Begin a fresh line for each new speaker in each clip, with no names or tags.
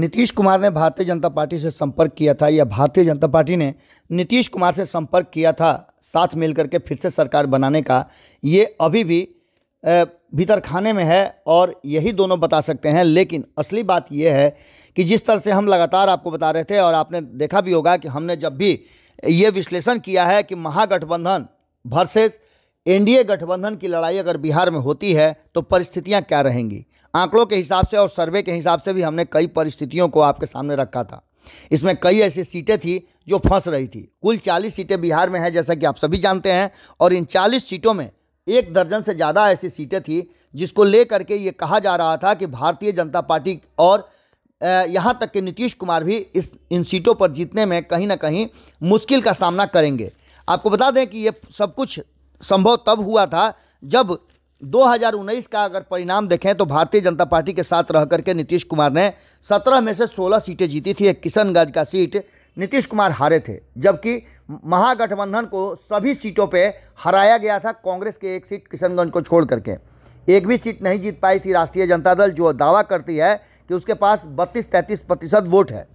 नीतीश कुमार ने भारतीय जनता पार्टी से संपर्क किया था या भारतीय जनता पार्टी ने नीतीश कुमार से संपर्क किया था साथ मिलकर के फिर से सरकार बनाने का ये अभी भी भीतर खाने में है और यही दोनों बता सकते हैं लेकिन असली बात यह है कि जिस तरह से हम लगातार आपको बता रहे थे और आपने देखा भी होगा कि हमने जब भी ये विश्लेषण किया है कि महागठबंधन भरसेज एनडीए गठबंधन की लड़ाई अगर बिहार में होती है तो परिस्थितियां क्या रहेंगी आंकड़ों के हिसाब से और सर्वे के हिसाब से भी हमने कई परिस्थितियों को आपके सामने रखा था इसमें कई ऐसी सीटें थी जो फंस रही थी कुल 40 सीटें बिहार में हैं जैसा कि आप सभी जानते हैं और इन 40 सीटों में एक दर्जन से ज़्यादा ऐसी सीटें थी जिसको ले करके ये कहा जा रहा था कि भारतीय जनता पार्टी और यहाँ तक कि नीतीश कुमार भी इस इन सीटों पर जीतने में कहीं ना कहीं मुश्किल का सामना करेंगे आपको बता दें कि ये सब कुछ संभव तब हुआ था जब 2019 का अगर परिणाम देखें तो भारतीय जनता पार्टी के साथ रह करके नीतीश कुमार ने 17 में से 16 सीटें जीती थी एक किशनगंज का सीट नीतीश कुमार हारे थे जबकि महागठबंधन को सभी सीटों पे हराया गया था कांग्रेस के एक सीट किशनगंज को छोड़ करके एक भी सीट नहीं जीत पाई थी राष्ट्रीय जनता दल जो दावा करती है कि उसके पास बत्तीस तैंतीस प्रतिशत वोट है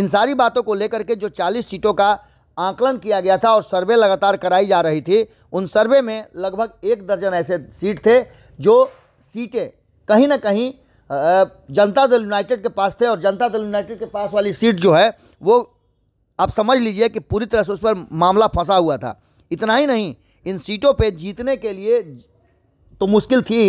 इन सारी बातों को लेकर के जो चालीस सीटों का आंकलन किया गया था और सर्वे लगातार कराई जा रही थी उन सर्वे में लगभग एक दर्जन ऐसे सीट थे जो सीटें कहीं ना कहीं जनता दल यूनाइटेड के पास थे और जनता दल यूनाइटेड के पास वाली सीट जो है वो आप समझ लीजिए कि पूरी तरह से उस पर मामला फंसा हुआ था इतना ही नहीं इन सीटों पे जीतने के लिए तो मुश्किल थी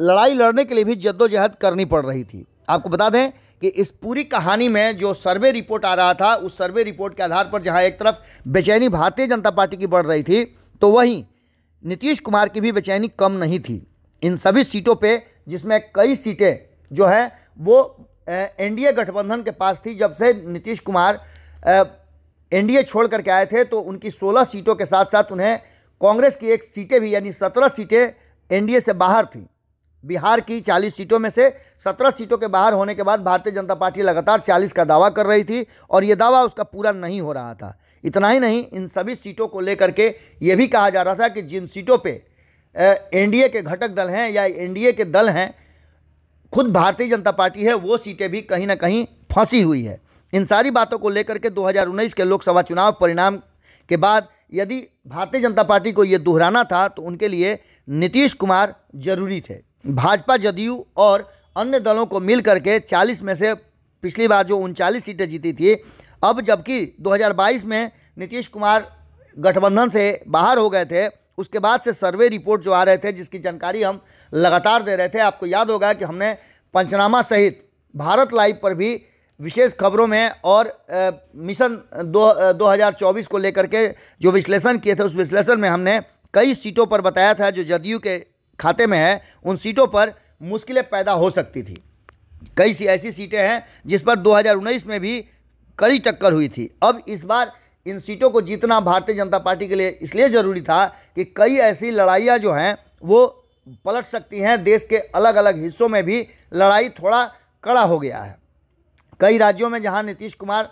लड़ाई लड़ने के लिए भी जद्दोजहद करनी पड़ रही थी आपको बता दें कि इस पूरी कहानी में जो सर्वे रिपोर्ट आ रहा था उस सर्वे रिपोर्ट के आधार पर जहां एक तरफ बेचैनी भारतीय जनता पार्टी की बढ़ रही थी तो वहीं नीतीश कुमार की भी बेचैनी कम नहीं थी इन सभी सीटों पे जिसमें कई सीटें जो हैं वो एनडीए गठबंधन के पास थी जब से नीतीश कुमार एनडीए छोड़ करके आए थे तो उनकी 16 सीटों के साथ साथ उन्हें कांग्रेस की एक सीटें भी यानी 17 सीटें एनडीए से बाहर थीं बिहार की 40 सीटों में से 17 सीटों के बाहर होने के बाद भारतीय जनता पार्टी लगातार 40 का दावा कर रही थी और ये दावा उसका पूरा नहीं हो रहा था इतना ही नहीं इन सभी सीटों को लेकर के ये भी कहा जा रहा था कि जिन सीटों पे एनडीए के घटक दल हैं या एनडीए के दल हैं खुद भारतीय जनता पार्टी है वो सीटें भी कहीं ना कहीं फंसी हुई है इन सारी बातों को लेकर के 2019 के लोकसभा चुनाव परिणाम के बाद यदि भारतीय जनता पार्टी को ये दोहराना था तो उनके लिए नीतीश कुमार जरूरी थे भाजपा जदयू और अन्य दलों को मिल करके चालीस में से पिछली बार जो उनचालीस सीटें जीती थी अब जबकि 2022 में नीतीश कुमार गठबंधन से बाहर हो गए थे उसके बाद से सर्वे रिपोर्ट जो आ रहे थे जिसकी जानकारी हम लगातार दे रहे थे आपको याद होगा कि हमने पंचनामा सहित भारत लाइव पर भी विशेष खबरों में और आ, मिशन दो दो को लेकर के जो विश्लेषण किए थे उस विश्लेषण में हमने कई सीटों पर बताया था जो जदयू के खाते में है उन सीटों पर मुश्किलें पैदा हो सकती थी कई सी ऐसी सीटें हैं जिस पर 2019 में भी कड़ी टक्कर हुई थी अब इस बार इन सीटों को जीतना भारतीय जनता पार्टी के लिए इसलिए ज़रूरी था कि कई ऐसी लड़ाइयाँ जो हैं वो पलट सकती हैं देश के अलग अलग हिस्सों में भी लड़ाई थोड़ा कड़ा हो गया है कई राज्यों में जहाँ नीतीश कुमार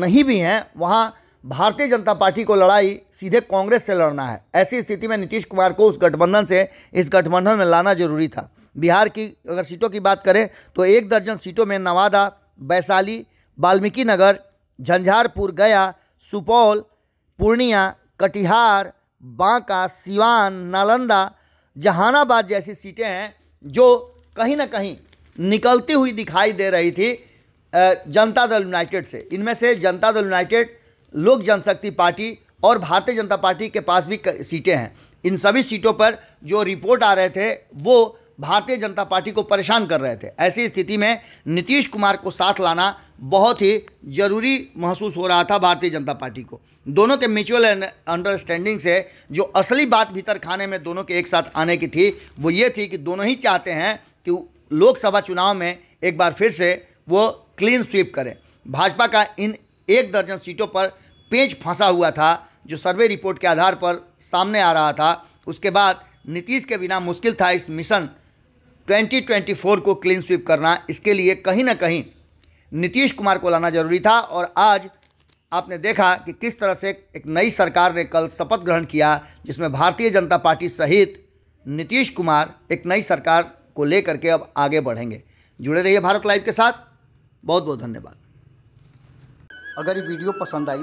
नहीं भी हैं वहाँ भारतीय जनता पार्टी को लड़ाई सीधे कांग्रेस से लड़ना है ऐसी स्थिति में नीतीश कुमार को उस गठबंधन से इस गठबंधन में लाना जरूरी था बिहार की अगर सीटों की बात करें तो एक दर्जन सीटों में नवादा वैशाली वाल्मीकि नगर झंझारपुर गया सुपौल पूर्णिया कटिहार बांका सिवान नालंदा जहानाबाद जैसी सीटें हैं जो कहीं ना कहीं निकलती हुई दिखाई दे रही थी जनता दल यूनाइटेड से इनमें से जनता दल यूनाइटेड लोक जनशक्ति पार्टी और भारतीय जनता पार्टी के पास भी सीटें हैं इन सभी सीटों पर जो रिपोर्ट आ रहे थे वो भारतीय जनता पार्टी को परेशान कर रहे थे ऐसी स्थिति में नीतीश कुमार को साथ लाना बहुत ही ज़रूरी महसूस हो रहा था भारतीय जनता पार्टी को दोनों के म्यूचुअल अंडरस्टैंडिंग से जो असली बात भीतर खाने में दोनों के एक साथ आने की थी वो ये थी कि दोनों ही चाहते हैं कि लोकसभा चुनाव में एक बार फिर से वो क्लीन स्वीप करें भाजपा का इन एक दर्जन सीटों पर पेज फंसा हुआ था जो सर्वे रिपोर्ट के आधार पर सामने आ रहा था उसके बाद नीतीश के बिना मुश्किल था इस मिशन 2024 को क्लीन स्वीप करना इसके लिए कहीं ना कहीं नीतीश कुमार को लाना जरूरी था और आज आपने देखा कि किस तरह से एक नई सरकार ने कल शपथ ग्रहण किया जिसमें भारतीय जनता पार्टी सहित नीतीश कुमार एक नई सरकार को लेकर के अब आगे बढ़ेंगे जुड़े रहिए भारत लाइव के साथ बहुत बहुत धन्यवाद अगर ये वीडियो पसंद आई